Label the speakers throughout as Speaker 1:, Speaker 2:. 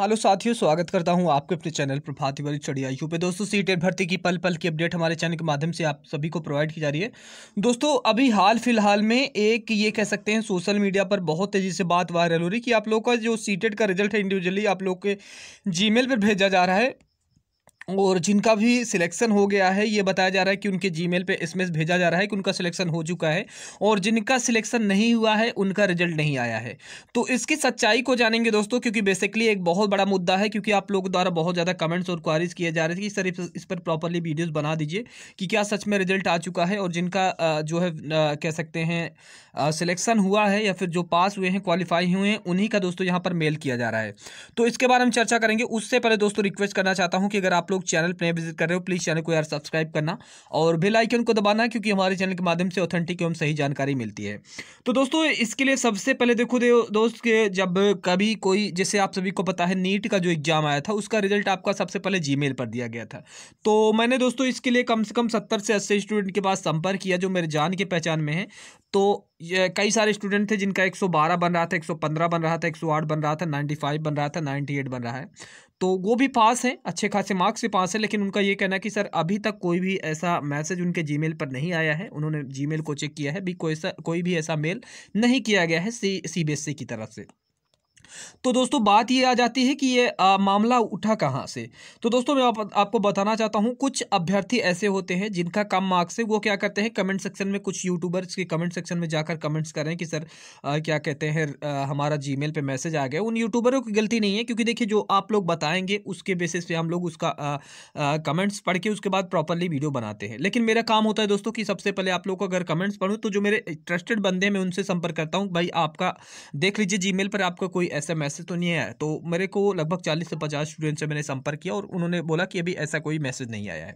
Speaker 1: hello साथियों स्वागत करता हूं आपके अपने चैनल प्रभात तिवारी चढ़िया यू पे दोस्तों सी भर्ती की पल पल की अपडेट हमारे चैनल के माध्यम से आप सभी को प्रोवाइड की जा रही है दोस्तों अभी हाल फिलहाल में एक ये कह सकते हैं सोशल मीडिया पर बहुत तेज़ी से बात वायरल हो रही कि आप लोगों का जो सीटेड का रिजल्ट है इंडिविजुअली आप लोग के जी पर भेजा जा रहा है और जिनका भी सिलेक्शन हो गया है ये बताया जा रहा है कि उनके जीमेल पे एस भेजा जा रहा है कि उनका सिलेक्शन हो चुका है और जिनका सिलेक्शन नहीं हुआ है उनका रिजल्ट नहीं आया है तो इसकी सच्चाई को जानेंगे दोस्तों क्योंकि बेसिकली एक बहुत बड़ा मुद्दा है क्योंकि आप लोगों द्वारा बहुत ज़्यादा कमेंट्स और क्वारीज किए जा रहे थे कि सर इस पर प्रॉपरली वीडियोज़ बना दीजिए कि क्या सच में रिजल्ट आ चुका है और जिनका जो है कह सकते हैं सिलेक्शन हुआ है या फिर जो पास हुए हैं क्वालिफाई हुए हैं उन्हीं का दोस्तों यहाँ पर मेल किया जा रहा है तो इसके बारे में चर्चा करेंगे उससे पहले दोस्तों रिक्वेस्ट करना चाहता हूँ कि अगर आप लोग लोग चैनल पर विजिट कर रहे हो प्लीज़ चैनल को यार सब्सक्राइब करना और बेल आइकन को दबाना क्योंकि हमारे चैनल के माध्यम से ऑथेंटिक एवं सही जानकारी मिलती है तो दोस्तों इसके लिए सबसे पहले देखो दोस्त के जब कभी कोई जैसे आप सभी को पता है नीट का जो एग्ज़ाम आया था उसका रिजल्ट आपका सबसे पहले जी पर दिया गया था तो मैंने दोस्तों इसके लिए कम से कम सत्तर से अस्सी स्टूडेंट के पास संपर्क किया जो मेरे जान के पहचान में है तो कई सारे स्टूडेंट थे जिनका 112 बन रहा था 115 बन रहा था 108 बन रहा था 95 बन रहा था 98 बन रहा है तो वो भी पास हैं अच्छे खासे मार्क्स से पास हैं लेकिन उनका ये कहना है कि सर अभी तक कोई भी ऐसा मैसेज उनके जी पर नहीं आया है उन्होंने जी को चेक किया है भी कोई ऐसा कोई भी ऐसा मेल नहीं किया गया है सी सी बी एस ई की तरफ से तो दोस्तों बात ये आ जाती है कि ये आ, मामला उठा कहाँ से तो दोस्तों मैं आप, आपको बताना चाहता हूँ कुछ अभ्यर्थी ऐसे होते हैं जिनका कम मार्क्स है वो क्या करते हैं कमेंट सेक्शन में कुछ यूट्यूबर्स के कमेंट सेक्शन में जाकर कमेंट्स करें कि सर आ, क्या कहते हैं हमारा जी मेल मैसेज आ गया उन यूट्यूबरों की गलती नहीं है क्योंकि देखिए जो आप लोग बताएंगे उसके बेसिस पर हम लोग उसका कमेंट्स पढ़ के उसके बाद प्रॉपरली वीडियो बनाते हैं लेकिन मेरा काम होता है दोस्तों कि सबसे पहले आप लोग को अगर कमेंट्स पढ़ूँ तो जो मेरे ट्रस्टेड बंदे हैं मैं उनसे संपर्क करता हूँ भाई आपका देख लीजिए जी पर आपका कोई ऐसा मैसेज तो नहीं आया तो मेरे को लगभग चालीस से पचास स्टूडेंट से मैंने संपर्क किया और उन्होंने बोला कि अभी ऐसा कोई मैसेज नहीं आया है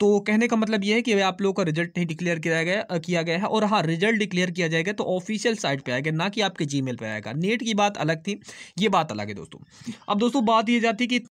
Speaker 1: तो कहने का मतलब यह है कि आप लोगों का रिजल्ट नहीं डिक्लेयर किया गया किया गया है और हाँ रिजल्ट डिक्लेयर किया जाएगा तो ऑफिशियल साइट पर आएगा ना कि आपके जी पर आएगा नेट की बात अलग थी ये बात अलग है दोस्तों अब दोस्तों बात ये जाती कि